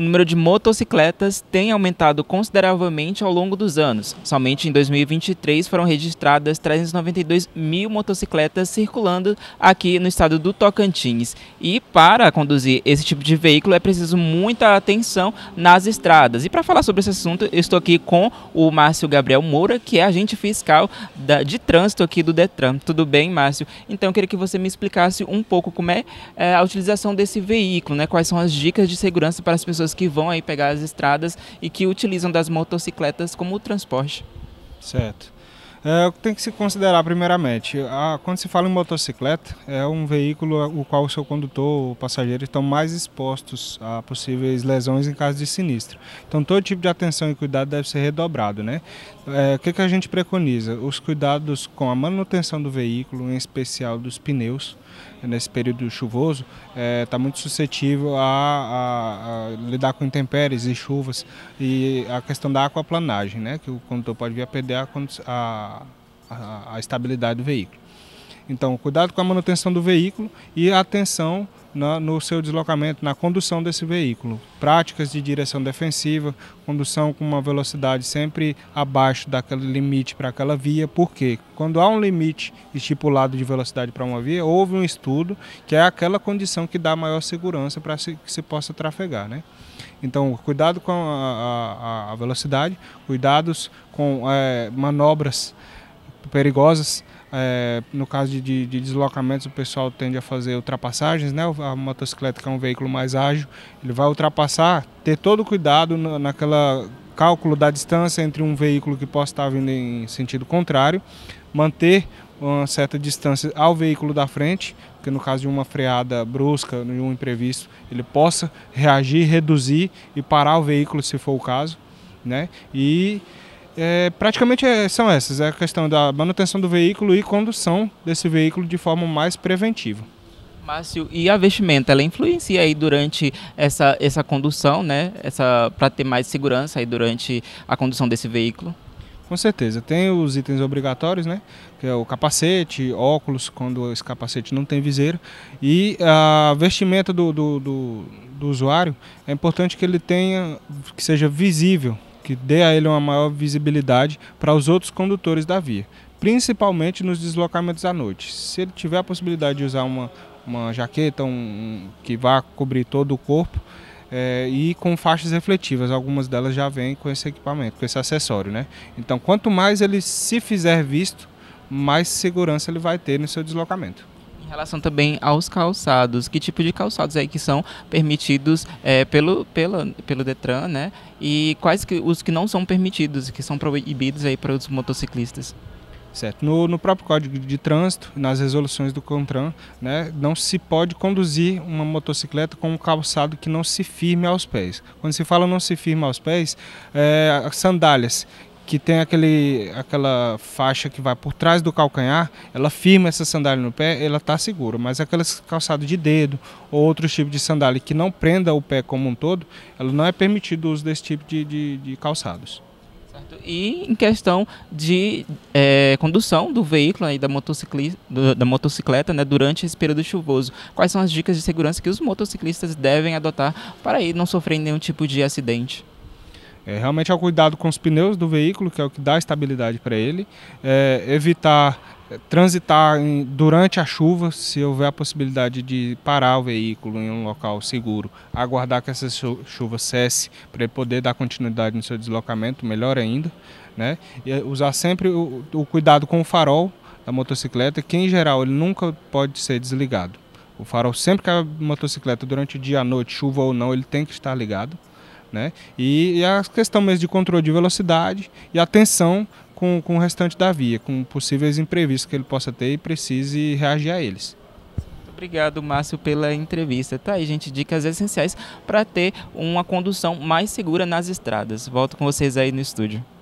o número de motocicletas tem aumentado consideravelmente ao longo dos anos. Somente em 2023 foram registradas 392 mil motocicletas circulando aqui no estado do Tocantins. E para conduzir esse tipo de veículo é preciso muita atenção nas estradas. E para falar sobre esse assunto, estou aqui com o Márcio Gabriel Moura, que é agente fiscal de trânsito aqui do Detran. Tudo bem, Márcio? Então eu queria que você me explicasse um pouco como é, é a utilização desse veículo, né? quais são as dicas de segurança para as pessoas pessoas que vão aí pegar as estradas e que utilizam das motocicletas como transporte. Certo. É, tem que se considerar primeiramente, a, quando se fala em motocicleta, é um veículo é, o qual o seu condutor ou passageiro estão mais expostos a possíveis lesões em caso de sinistro. Então todo tipo de atenção e cuidado deve ser redobrado. Né? É, o que, que a gente preconiza? Os cuidados com a manutenção do veículo, em especial dos pneus, nesse período chuvoso está é, tá muito suscetível a, a, a, lidar com intempéries e chuvas e a questão da aquaplanagem, né, que o condutor pode vir a perder a, a estabilidade do veículo. Então, cuidado com a manutenção do veículo e atenção na, no seu deslocamento, na condução desse veículo. Práticas de direção defensiva, condução com uma velocidade sempre abaixo daquele limite para aquela via, porque quando há um limite estipulado de velocidade para uma via, houve um estudo que é aquela condição que dá maior segurança para que se possa trafegar. Né? Então, cuidado com a, a, a velocidade, cuidados com é, manobras perigosas é, no caso de, de, de, deslocamentos, o pessoal tende a fazer ultrapassagens, né? A motocicleta, que é um veículo mais ágil, ele vai ultrapassar, ter todo o cuidado naquele naquela cálculo da distância entre um veículo que possa estar vindo em sentido contrário, manter uma certa distância ao veículo da frente, porque no caso de uma freada brusca, de um imprevisto, ele possa reagir, reduzir e parar o veículo se for o caso, né? E é, praticamente é, são essas, é a questão da manutenção do veículo e condução desse veículo de forma mais preventiva. Márcio, e a vestimenta, ela influencia aí durante essa, essa condução, né? Essa para ter mais segurança aí durante a condução desse veículo? Com certeza, tem os itens obrigatórios, né? Que é o capacete, óculos, quando esse capacete não tem viseira. E a vestimenta do, do, do, do usuário, é importante que ele tenha, que seja visível, que dê a ele uma maior visibilidade para os outros condutores da via, principalmente nos deslocamentos à noite. Se ele tiver a possibilidade de usar uma, uma jaqueta um, que vá cobrir todo o corpo, é, e com faixas refletivas. Algumas delas já vêm com esse equipamento, com esse acessório, né? Então, quanto mais ele se fizer visto, mais segurança ele vai ter no seu deslocamento relação também aos calçados, que tipo de calçados aí que são permitidos é, pelo, pelo Detran, né? E quais que, os que não são permitidos, que são proibidos aí para os motociclistas? Certo. No, no, próprio Código de Trânsito, nas resoluções do CONTRAN, né, não se pode conduzir uma motocicleta com um calçado que não se firme aos pés. Quando se fala não se firme aos pés, é, sandálias que tem aquele, aquela faixa que vai por trás do calcanhar, ela firma essa sandália no pé, ela está segura. Mas aquelas calçadas de dedo ou outro tipo de sandália que não prenda o pé como um todo, ela não é permitido o uso desse tipo de, de, de calçados. Certo. E em questão de é, condução do veículo e da, motocicleta, do, da motocicleta né, durante esse período chuvoso, quais são as dicas de segurança que os motociclistas devem adotar para aí não sofrer nenhum tipo de acidente? É, realmente é o cuidado com os pneus do veículo, que é o que dá estabilidade para ele. É, evitar é, transitar em, durante a chuva, se houver a possibilidade de parar o veículo em um local seguro, aguardar que essa chuva cesse para ele poder dar continuidade no seu deslocamento, melhor ainda. Né? E é, usar sempre o, o cuidado com o farol da motocicleta, que em geral ele nunca pode ser desligado. O farol sempre que a motocicleta durante o dia, noite, chuva ou não, ele tem que estar ligado. Né? E, e a questão mesmo de controle de velocidade e atenção com, com o restante da via, com possíveis imprevistos que ele possa ter e precise reagir a eles. Obrigado, Márcio, pela entrevista. Tá aí, gente, dicas essenciais para ter uma condução mais segura nas estradas. Volto com vocês aí no estúdio.